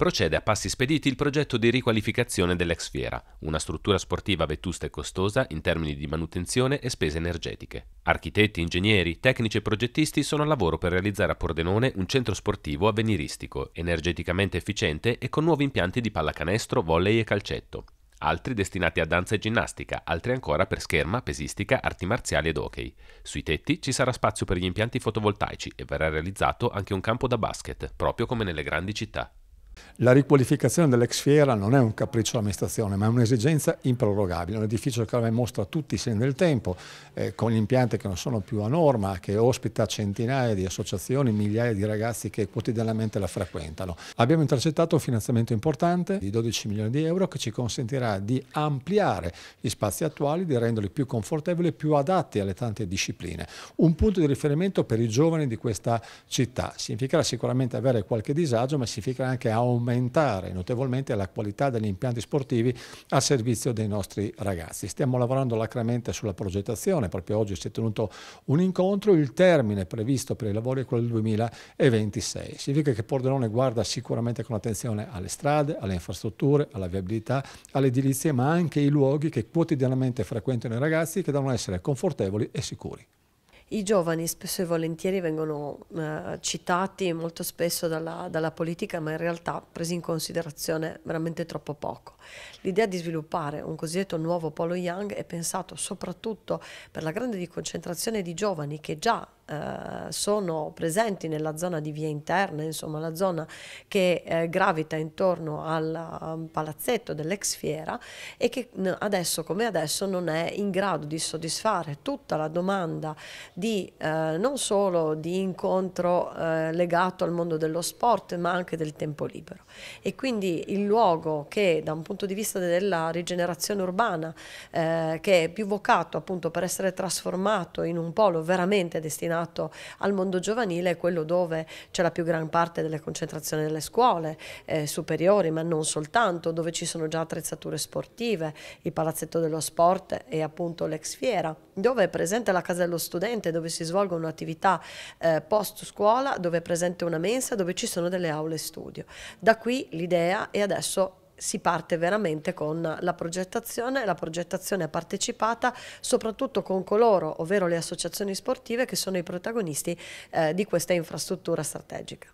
procede a passi spediti il progetto di riqualificazione dell'ex fiera, una struttura sportiva vetusta e costosa in termini di manutenzione e spese energetiche. Architetti, ingegneri, tecnici e progettisti sono al lavoro per realizzare a Pordenone un centro sportivo avveniristico, energeticamente efficiente e con nuovi impianti di pallacanestro, volley e calcetto, altri destinati a danza e ginnastica, altri ancora per scherma, pesistica, arti marziali ed hockey. Sui tetti ci sarà spazio per gli impianti fotovoltaici e verrà realizzato anche un campo da basket, proprio come nelle grandi città. La riqualificazione dell'ex fiera non è un capriccio dell'amministrazione, ma è un'esigenza improrogabile. Un edificio che ormai mostra tutti i segni del tempo, eh, con impianti che non sono più a norma, che ospita centinaia di associazioni, migliaia di ragazzi che quotidianamente la frequentano. Abbiamo intercettato un finanziamento importante di 12 milioni di euro che ci consentirà di ampliare gli spazi attuali, di renderli più confortevoli e più adatti alle tante discipline. Un punto di riferimento per i giovani di questa città. Significherà sicuramente avere qualche disagio, ma significherà anche aumentare aumentare notevolmente la qualità degli impianti sportivi a servizio dei nostri ragazzi. Stiamo lavorando lacrimente sulla progettazione, proprio oggi si è tenuto un incontro, il termine previsto per i lavori è quello del 2026. Significa che Pordenone guarda sicuramente con attenzione alle strade, alle infrastrutture, alla viabilità, alle edilizie, ma anche ai luoghi che quotidianamente frequentano i ragazzi che devono essere confortevoli e sicuri. I giovani spesso e volentieri vengono eh, citati molto spesso dalla, dalla, politica, ma in realtà presi in considerazione veramente troppo poco. L'idea di sviluppare un cosiddetto nuovo polo Young è pensato soprattutto per la grande concentrazione di giovani che già eh, sono presenti nella zona di via interna, insomma la zona che eh, gravita intorno al um, palazzetto dell'ex fiera e che mm, adesso come adesso non è in grado di soddisfare tutta la domanda di, eh, non solo di incontro eh, legato al mondo dello sport ma anche del tempo libero e quindi il luogo che da un punto di vista della rigenerazione urbana eh, che è più vocato appunto per essere trasformato in un polo veramente destinato destinato al mondo giovanile è quello dove c'è la più gran parte delle concentrazioni delle scuole eh, superiori, ma non soltanto, dove ci sono già attrezzature sportive, il palazzetto dello sport e appunto l'ex fiera, dove è presente la casa dello studente, dove si svolgono attività eh, post scuola, dove è presente una mensa, dove ci sono delle aule studio. Da qui l'idea e adesso si parte veramente con la progettazione, la progettazione partecipata soprattutto con coloro, ovvero le associazioni sportive che sono i protagonisti eh, di questa infrastruttura strategica.